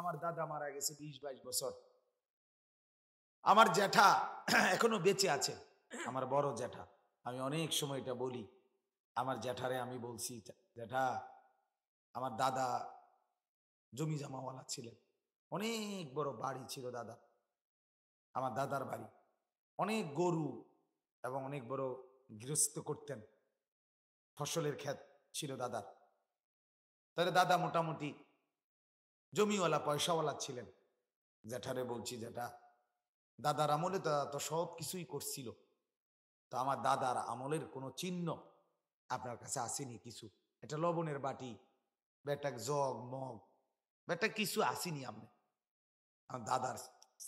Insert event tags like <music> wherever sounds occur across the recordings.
আমার দাদা মারা গেছে বিশ বাইশ বছর আমার জ্যাঠা <clears throat> এখনো বেঁচে আছে আমার বড় জ্যাঠা আমি অনেক সময় এটা বলি আমার জ্যাঠারে আমি বলছি জ্যাঠা আমার দাদা জমি জামাওয়ালা ছিলেন অনেক বড় বাড়ি ছিল দাদা আমার দাদার বাড়ি অনেক গরু এবং অনেক বড় গৃহস্থ করতেন ফসলের ক্ষেত ছিল দাদার তাহলে দাদা মোটামুটি জমিওয়ালা পয়সাওয়ালা ছিলেন জ্যাঠারে বলছি জ্যাঠা দাদার আমলে দাদা তো সব কিছুই করছিল তো আমার দাদার আমলের কোনো চিহ্ন আপনার কাছে আসেনি কিছু এটা লবণের বাটি বেটা জগ মগ বেটা কিছু আসেনি আপনি আমার দাদার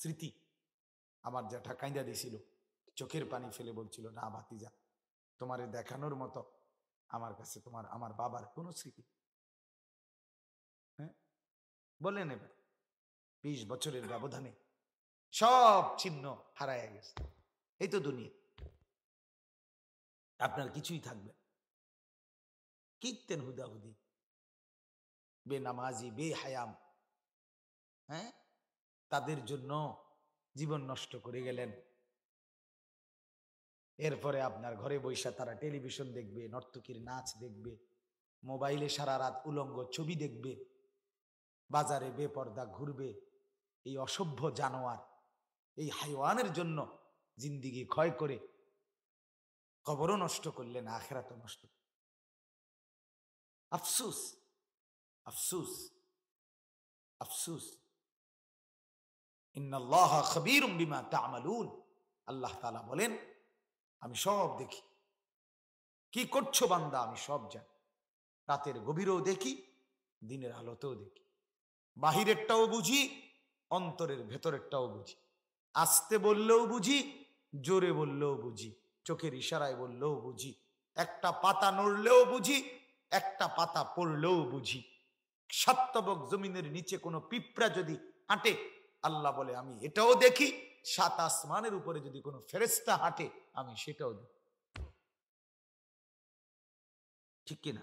স্মৃতি আমার জ্যাঠা কাঁদা দিছিল চোখের পানি ফেলে বলছিল না ভাতিজা তোমারে দেখানোর মতো আমার কাছে তোমার আমার বাবার কোনো স্মৃতি বলে নেবে বিশ বছরের ব্যবধানে সব চিহ্ন হারায় গেছে এই তো দুনিয়া আপনার কিছুই থাকবে কিকতেন হুদাহুদি বে নামাজি বে হায়াম হ্যাঁ তাদের জন্য জীবন নষ্ট করে গেলেন এরপরে আপনার ঘরে বৈশা তারা টেলিভিশন দেখবে নর্তকীর নাচ দেখবে মোবাইলে সারা রাত উলঙ্গ ছবি দেখবে বাজারে বেপর্দা ঘুরবে এই অসভ্য জানোয়ার এই হাইওয়ানের জন্য জিন্দিগি ক্ষয় করে কবরও নষ্ট করলেন আখেরাত নষ্ট আফসুস আফসুস আফসুস ইন্নাল্লাহ খবির বিমা তামালুন আল্লাহ তালা বলেন আমি সব দেখি কি করছো বান্দা আমি সব জানি রাতের গভীরও দেখি দিনের আলোতেও দেখি বাহিরেরটাও বুঝি অন্তরের ভেতরেরটাও বুঝি আস্তে বললেও বুঝি জোরে বললেও বুঝি চোখের ইশারায় বললেও বুঝি একটা পাতা নড়লেও বুঝি একটা পাতা পড়লেও বুঝি সাত্তবক জমিনের নিচে কোনো পিঁপড়া যদি হাঁটে আল্লাহ বলে আমি এটাও দেখি সাত আসমানের উপরে যদি কোনো ফেরেস্তা হাঁটে আমি সেটাও দেখি ঠিক কিনা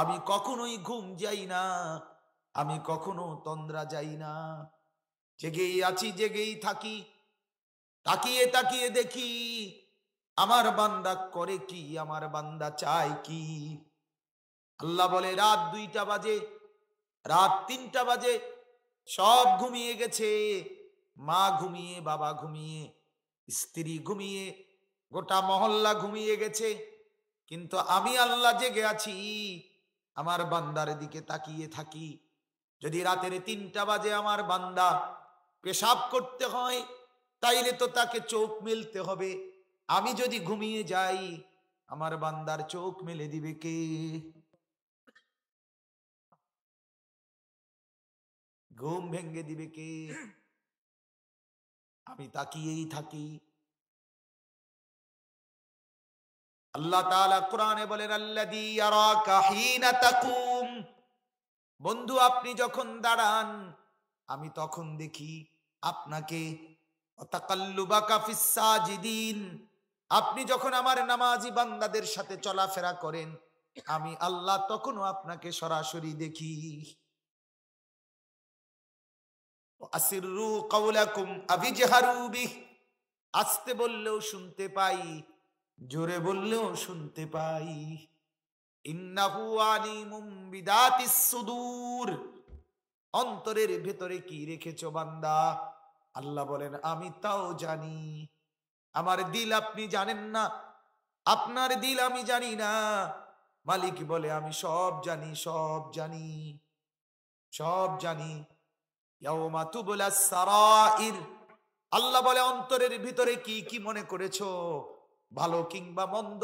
আমি কখনোই ঘুম যাই না আমি কখনো তন্দ্রা যাই না জেগেই আছি জেগেই থাকি তাকিয়ে তাকিয়ে দেখি আমার বান্দা করে কি আমার বান্দা চায় কি আল্লাহ বলে রাত দুইটা বাজে রাত তিনটা বাজে সব ঘুমিয়ে গেছে মা ঘুমিয়ে বাবা ঘুমিয়ে স্ত্রী ঘুমিয়ে গোটা মহল্লা ঘুমিয়ে গেছে কিন্তু আমি আল্লাহ জেগে আছি আমার বান্দার দিকে তাকিয়ে থাকি যদি রাতের তিনটা বাজে আমার বান্দা পেশাব করতে হয় তাইলে তো তাকে চোখ মেলতে হবে আমি যদি ঘুমিয়ে যাই আমার বান্দার চোখ মেলে দিবে কে ঘুম ভেঙ্গে দিবে কে আমি তাকিয়েই থাকি আল্লাহ তাআলা কোরআনে বলেন আল্লাযী ইয়ারাকা হিনা তাকুম বন্ধু আপনি যখন দাঁড়ান আমি তখন দেখি আপনাকে আপনি যখন আমার নামাজি বান্দাদের সাথে চলাফেরা করেন আমি আল্লাহ তখনও আপনাকে সরাসরি দেখি আসতে বললেও শুনতে পাই জোরে বললেও শুনতে পাই ইন্নাহু আলিমুম সুদূর অন্তরের ভেতরে কি রেখেছ বান্দা আল্লাহ বলেন আমি তাও জানি আমার দিল আপনি জানেন না আপনার দিল আমি জানি না মালিক বলে আমি সব জানি সব জানি সব জানি সারা ইর আল্লাহ বলে অন্তরের ভিতরে কি কি মনে করেছো ভালো কিংবা মন্দ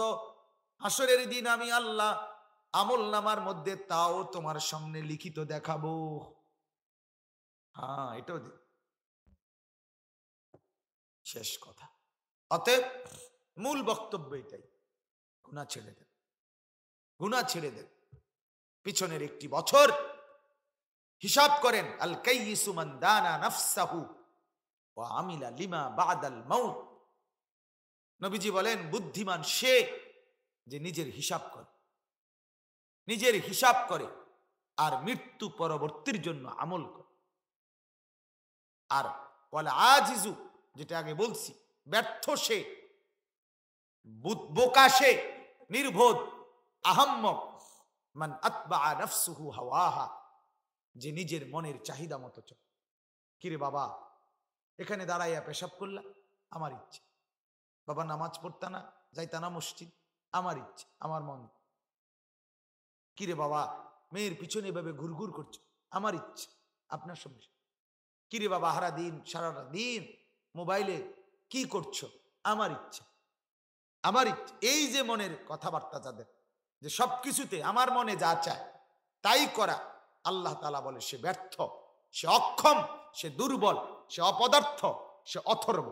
হাসরের দিন আমি আল্লাহ আমল নামার মধ্যে তাও তোমার সামনে লিখিত দেখাবো হ্যাঁ এটাও শেষ কথা অতএব মূল বক্তব্য এটাই গুণা ছেড়ে দেন গুণা ছেড়ে দেন পিছনের একটি বছর হিসাব করেন আল কাইসুমান দানা নাফসাহু ও আমিলা লিমা বাদাল মাউত নবীজি বলেন বুদ্ধিমান সে যে নিজের হিসাব করে নিজের হিসাব করে আর মৃত্যু পরবর্তীর জন্য আমল করে আর বলে আজিজু যেটা আগে বলছি ব্যর্থ সে বোকাশে নির্বোধ আহম্মক মান আতবা নফসুহু হাওয়াহা যে নিজের মনের চাহিদা মতো চলে কিরে বাবা এখানে দাঁড়াইয়া পেশাব করলাম আমার ইচ্ছে বাবা নামাজ পড়তা না যাইতা না মসজিদ আমার ইচ্ছে আমার মন কিরে বাবা মেয়ের পিছনে এভাবে ঘুর ঘুর করছো আমার ইচ্ছে আপনার সঙ্গে কিরে বাবা হারা দিন সারাটা দিন মোবাইলে কি করছো আমার ইচ্ছে আমার ইচ্ছে এই যে মনের কথাবার্তা যাদের যে সব কিছুতে আমার মনে যা চায় তাই করা আল্লাহ তালা বলে সে ব্যর্থ সে অক্ষম সে দুর্বল সে অপদার্থ সে অথর্ব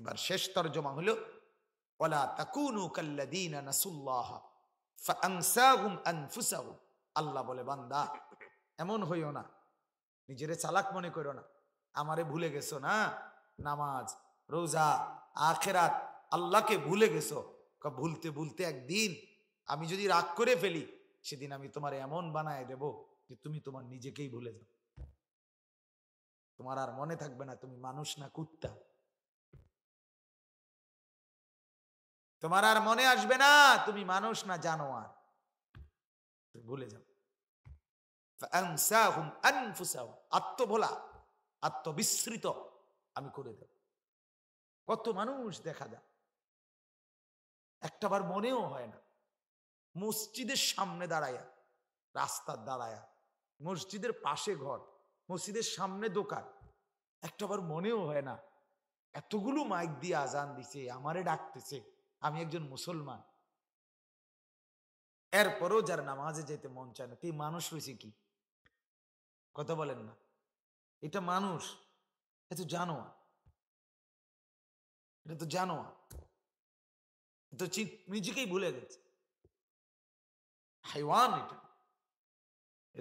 এবার শেষ তর্জমা হলো ওলা তাকুনু কাল্লাদিনা নাসুল্লাহ ফাআনসাহুম আনফুসাহুম আল্লাহ বলে বান্দা এমন হইও না নিজেরে চালাক মনে করো না আমারে ভুলে গেছো না নামাজ রোজা আখেরাত আল্লাহকে ভুলে গেছো ভুলতে ভুলতে একদিন আমি যদি রাগ করে ফেলি সেদিন আমি তোমার এমন বানায় দেব যে তুমি তোমার নিজেকেই ভুলে যাও তোমার আর মনে থাকবে না তুমি মানুষ না কুত্তা তোমার আর মনে আসবে না তুমি মানুষ না জানো আর ভুলে যাও আত্মভোলা আত্মবিস্মৃত আমি করে দেব কত মানুষ দেখা যায় একটাবার মনেও হয় না মসজিদের সামনে দাঁড়ায়া রাস্তার দাঁড়ায়া মসজিদের পাশে ঘর মসজিদের সামনে দোকান একটাবার মনেও হয় না এতগুলো মাইক দিয়ে আজান দিছে আমারে ডাকতেছে আমি একজন মুসলমান এরপরও যার নামাজে যেতে মন চায় না তুই মানুষ হয়েছে কি কথা বলেন না এটা মানুষ এটা তো জানো এটা তো জানো তো নিজেকেই ভুলে গেছে হাইওয়ান এটা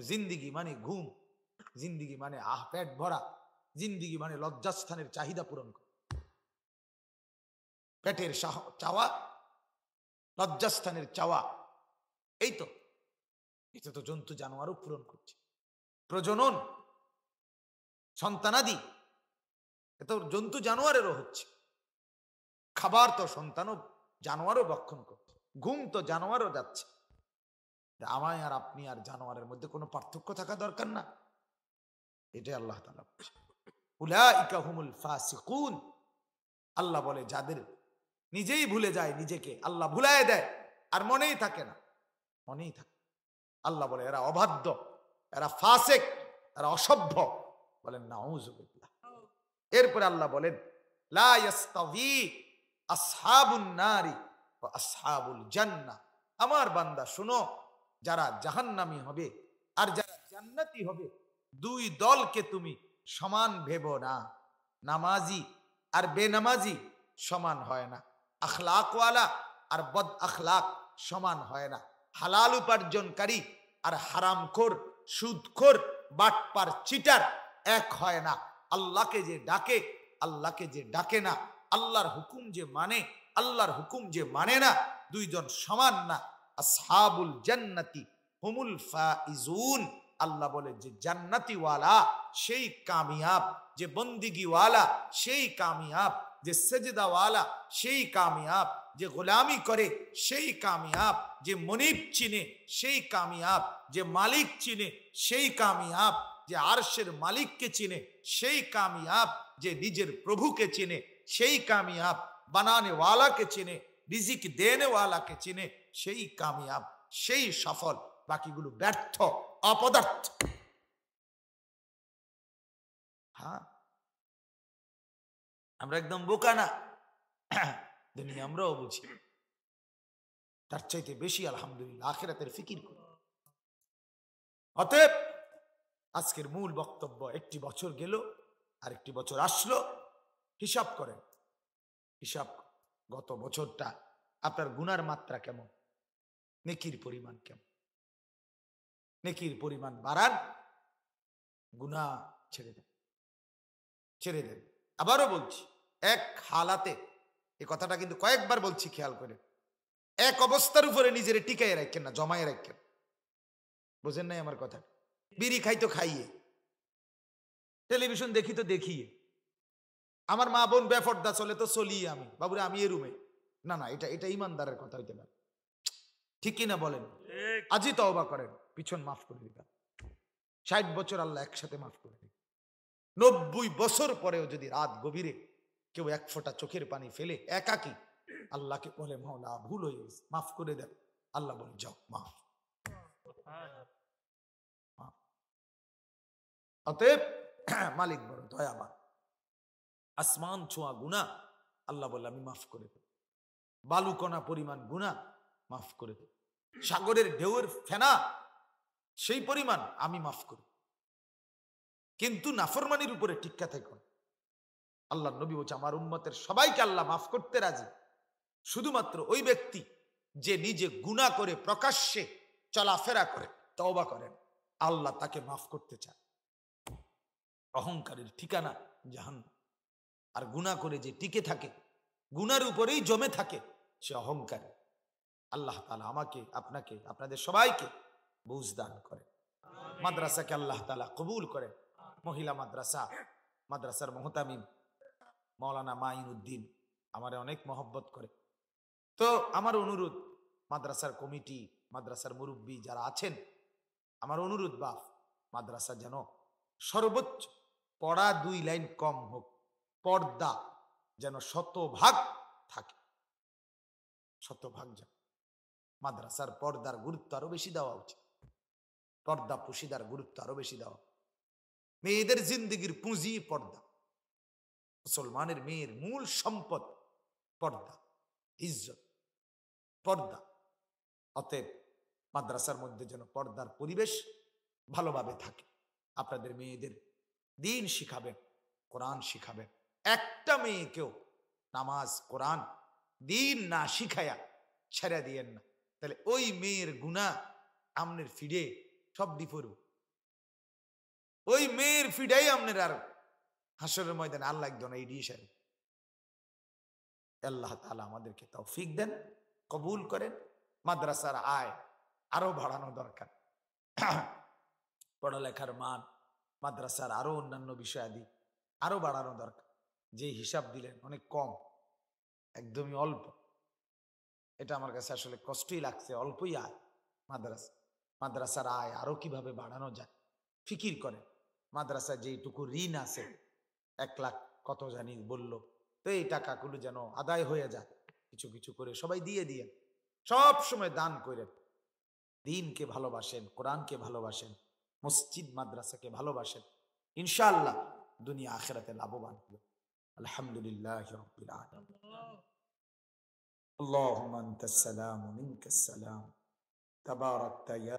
জিন্দিগি মানে ঘুম জিন্দিগি মানে আহ পেট ভরা জিন্দিগি মানে লজ্জাস্থানের চাহিদা পূরণ করা পেটের সাহ চাওয়া লজ্জাস্থানের চাওয়া এই তো এতে তো জন্তু জানোয়ারও পূরণ করছে প্রজনন সন্তানাদি এ তো জন্তু জানোয়ারেরও হচ্ছে খাবার তো সন্তানও জানোয়ারও বক্ষণ করছে ঘুম তো জানোয়ারও যাচ্ছে আমায় আর আপনি আর জানোয়ারের মধ্যে কোনো পার্থক্য থাকা দরকার না এটাই আল্লাহ তালা উলা ইকাহুমুল ফাসিকুন আল্লাহ বলে যাদের নিজেই ভুলে যায় নিজেকে আল্লাহ ভুলাই দেয় আর মনেই থাকে না মনেই থাকে আল্লাহ বলে এরা অবাধ্য এরা ফাসেক এরা অসভ্য বলেন নাউজুবিল্লাহ এরপরে আল্লাহ বলেন আসহাবুন নারি ওয়া আসহাবুল জান্নাহ আমার বান্দা শুনো যারা জাহান্নামী হবে আর যারা জান্নাতি হবে দুই দলকে তুমি সমান ভেব না নামাজি আর বেনামাজি সমান হয় না আখলাকওয়ালা আর বদ আখলাক সমান হয় না হালাল উপার্জনকারী আর হারামখোর সুদখোর বাটপার চিটার এক হয় না আল্লাহকে যে ডাকে আল্লাহকে যে ডাকে না আল্লাহর হুকুম যে মানে আল্লাহর হুকুম যে মানে না দুইজন সমান না আসহাবুল জান্নাতি হুমুল ফাইজুন আল্লাহ বলে যে জান্নাতিওয়ালা সেই কামিয়াব যে বন্দিগিওয়ালা সেই কামিয়াব যে সেজদাওয়ালা সেই কামিয়াব যে গোলামি করে সেই কামিয়াব যে মনিব চিনে সেই কামিয়াব যে মালিক চিনে সেই কামিয়াব যে আরশের মালিককে চিনে সেই কামিয়াব যে নিজের প্রভুকে চিনে সেই কামিয়াব বানানেওয়ালাকে চিনে রিজিক দেনেওয়ালাকে চিনে সেই কামিয়াব সেই সফল বাকিগুলো ব্যর্থ অপদার্থ হ্যাঁ আমরা একদম বোকা না <coughs> দুনিয়া আমরাও বুঝি তার চাইতে বেশি আলহামদুলিল্লাহ আখেরাতের ফিকির করি অতএব আজকের মূল বক্তব্য একটি বছর গেল আর একটি বছর আসলো হিসাব করেন হিসাব গত বছরটা আপনার গুনার মাত্রা কেমন নেকির পরিমাণ কেমন নেকির পরিমাণ বাড়ান গুণা ছেড়ে দেন ছেড়ে দেন আবারও বলছি এক হালাতে এই কথাটা কিন্তু কয়েকবার বলছি খেয়াল করে এক অবস্থার উপরে নিজের টিকাই রাখেন না জমায় রাখেন বোঝেন নাই আমার কথা বিড়ি খাই তো খাইয়ে টেলিভিশন দেখি তো দেখিয়ে আমার মা বোন বেফর্দা চলে তো চলি আমি বাবুরে আমি এ রুমে না না এটা এটা ইমানদারের কথা হইতে পারে ঠিকই না বলেন আজই তো অবা করেন পিছন মাফ করে দিতাম ষাট বছর আল্লাহ একসাথে মাফ করে দিত নব্বই বছর পরেও যদি রাত গভীরে কেউ এক ফোঁটা চোখের পানি ফেলে একাকি আল্লাহকে বলে মাওলা ভুল হয়ে গেছে মাফ করে দেন আল্লাহ বলে যাও মাফ অতএব মালিক বড় দয়াবান আসমান ছোঁয়া গুণা আল্লাহ বলে আমি মাফ করে দেব বালুকণা পরিমাণ গুণা মাফ করে দেব সাগরের ঢেউয়ের ফেনা সেই পরিমাণ আমি মাফ করি কিন্তু নাফরমানির উপরে টিক্কা থেকে আল্লাহ নবী বলছে আমার উম্মতের সবাইকে আল্লাহ মাফ করতে রাজি শুধুমাত্র ওই ব্যক্তি যে নিজে গুণা করে প্রকাশ্যে চলাফেরা করে তওবা করেন আল্লাহ তাকে মাফ করতে চান অহংকারের ঠিকানা জাহান আর গুণা করে যে টিকে থাকে গুনার উপরেই জমে থাকে সে অহংকারী আল্লাহ তালা আমাকে আপনাকে আপনাদের সবাইকে বুঝ দান করেন মাদ্রাসাকে আল্লাহ তালা কবুল করেন মহিলা মাদ্রাসা মাদ্রাসার মহতামিম মৌলানা উদ্দিন আমারে অনেক মহব্বত করে তো আমার অনুরোধ মাদ্রাসার কমিটি মাদ্রাসার মুরব্বী যারা আছেন আমার অনুরোধ বা মাদ্রাসা যেন সর্বোচ্চ পড়া দুই লাইন কম হোক পর্দা যেন শতভাগ থাকে শতভাগ যেন মাদ্রাসার পর্দার গুরুত্ব আরো বেশি দেওয়া উচিত পর্দা পুশিদার গুরুত্ব আরো বেশি দেওয়া মেয়েদের জিন্দগির পুঁজি পর্দা মুসলমানের মেয়ের মূল সম্পদ পর্দা ইজ্জত পর্দা অতএব মাদ্রাসার মধ্যে যেন পর্দার পরিবেশ ভালোভাবে থাকে আপনাদের মেয়েদের দিন শিখাবেন কোরআন শিখাবেন একটা মেয়েকেও নামাজ কোরআন দিন না শিখায়া ছেড়ে দিয়েন না তাহলে ওই মেয়ের গুণা আমনের ফিডে সব ডিপরু ওই মেয়ের ফিডাই আমনের আর হাসরের ময়দানে আল্লাহ একজন এই ডিসের আল্লাহ তালা আমাদেরকে তাও ফিক দেন কবুল করেন মাদ্রাসার আয় আরো বাড়ানো দরকার <clears throat> পড়ালেখার মান মাদ্রাসার আরো অন্যান্য বিষয় আদি আরো বাড়ানো দরকার যে হিসাব দিলেন অনেক কম একদমই অল্প এটা আমার কাছে আসলে কষ্টই লাগছে অল্পই আয় মাদ্রাসা মাদ্রাসার আয় আরো কিভাবে বাড়ানো যায় ফিকির করে মাদ্রাসা যেইটুকু ঋণ আছে এক লাখ কত জানি বলল তো এই টাকাগুলো যেন আদায় হয়ে যায় কিছু কিছু করে সবাই দিয়ে দিয়ে সব সময় দান করে দিনকে ভালোবাসেন কোরআনকে ভালোবাসেন মসজিদ মাদ্রাসাকে ভালোবাসেন ইনশাআল্লাহ দুনিয়া আখেরাতে লাভবান হবে আলহামদুলিল্লাহ রব্বিল আলামিন اللهم انت السلام ومنك السلام تباركت يا